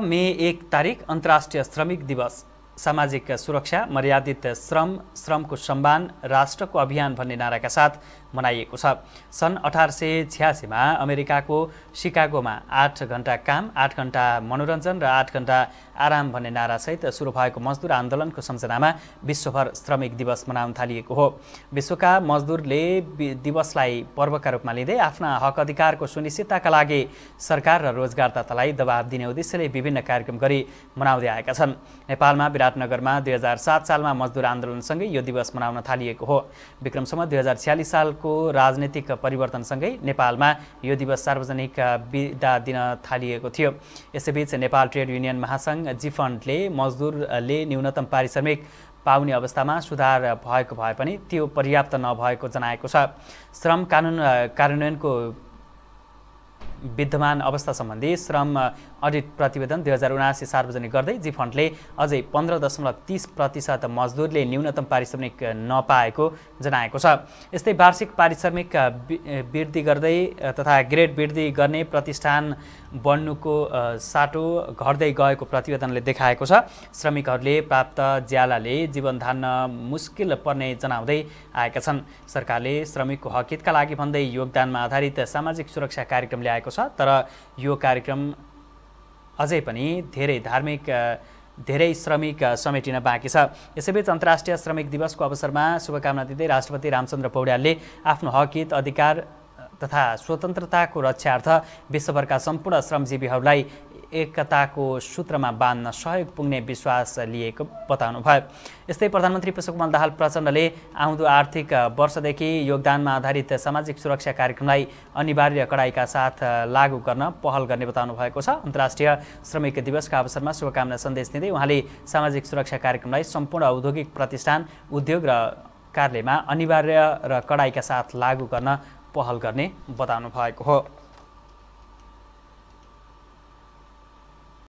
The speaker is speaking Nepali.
मे एक तारीख अंतर्राष्ट्रीय श्रमिक दिवस सामाजिक सुरक्षा मर्यादित श्रम श्रमको सम्मान राष्ट्रको अभियान भन्ने नाराका साथ मनाइएको छ सन् अठार सय छ्यासीमा अमेरिकाको सिकागोमा आठ घन्टा काम आठ घन्टा मनोरञ्जन र आठ घन्टा आराम भन्ने नारासहित सुरु भएको मजदुर आन्दोलनको सम्झनामा विश्वभर श्रमिक दिवस मनाउन थालिएको हो विश्वका मजदुरले दिवसलाई पर्वका रूपमा लिँदै आफ्ना हक अधिकारको सुनिश्चितताका लागि सरकार र रोजगारदातालाई दबाब दिने उद्देश्यले विभिन्न कार्यक्रम गरी मनाउँदै आएका छन् नेपालमा विराटनगरमा दुई हजार सात सालमा मजदुर आन्दोलनसँगै यो दिवस मनाउन थालिएको हो विक्रमसम्म दुई हजार छ्यालिस सालको राजनैतिक परिवर्तनसँगै नेपालमा यो दिवस सार्वजनिक विदा दिन थालिएको थियो यसैबीच नेपाल ट्रेड युनियन महासङ्घ जिफन्डले मजदुरले न्यूनतम पारिश्रमिक पाउने अवस्थामा सुधार भएको भए पनि त्यो पर्याप्त नभएको जनाएको छ श्रम कानुन कार्यान्वयनको विद्यमान अवस्था सम्बन्धी श्रम अडिट प्रतिवेदन दुई हजार उनासी सार्वजनिक गर्दै जी फन्डले अझै पन्ध्र दशमलव तिस प्रतिशत मजदुरले न्यूनतम पारिश्रमिक नपाएको जनाएको छ यस्तै वार्षिक पारिश्रमिक वृद्धि गर्दै तथा ग्रेड वृद्धि गर्ने प्रतिष्ठान बन्नुको साटो घट्दै गएको प्रतिवेदनले देखाएको छ श्रमिकहरूले प्राप्त ज्यालाले जीवन धान्न मुस्किल पर्ने जनाउँदै आएका छन् सरकारले श्रमिकको हकितका लागि भन्दै योगदानमा आधारित सामाजिक सुरक्षा कार्यक्रम ल्याएको छ तर यो कार्यक्रम अझै पनि धेरै धार्मिक धेरै श्रमिक समेटिन बाँकी छ यसैबीच अन्तर्राष्ट्रिय श्रमिक दिवसको अवसरमा शुभकामना दिँदै राष्ट्रपति रामचन्द्र पौड्यालले आफ्नो हकित अधिकार तथा स्वतन्त्रताको रक्षार्थ विश्वभरका सम्पूर्ण श्रमजीवीहरूलाई एकताको सूत्रमा बाँध्न सहयोग पुग्ने विश्वास लिएको बताउनुभयो यस्तै प्रधानमन्त्री पुष्पकमल दाहाल प्रचण्डले आउँदो आर्थिक वर्षदेखि योगदानमा आधारित सामाजिक सुरक्षा कार्यक्रमलाई अनिवार्य कडाइका साथ लागू गर्न पहल गर्ने बताउनु भएको छ अन्तर्राष्ट्रिय श्रमिक दिवसका अवसरमा शुभकामना सन्देश दिँदै उहाँले सामाजिक सुरक्षा कार्यक्रमलाई सम्पूर्ण औद्योगिक प्रतिष्ठान उद्योग र कार्यमा अनिवार्य र कडाइका साथ लागू गर्न पहल गर्ने बताउनु भएको हो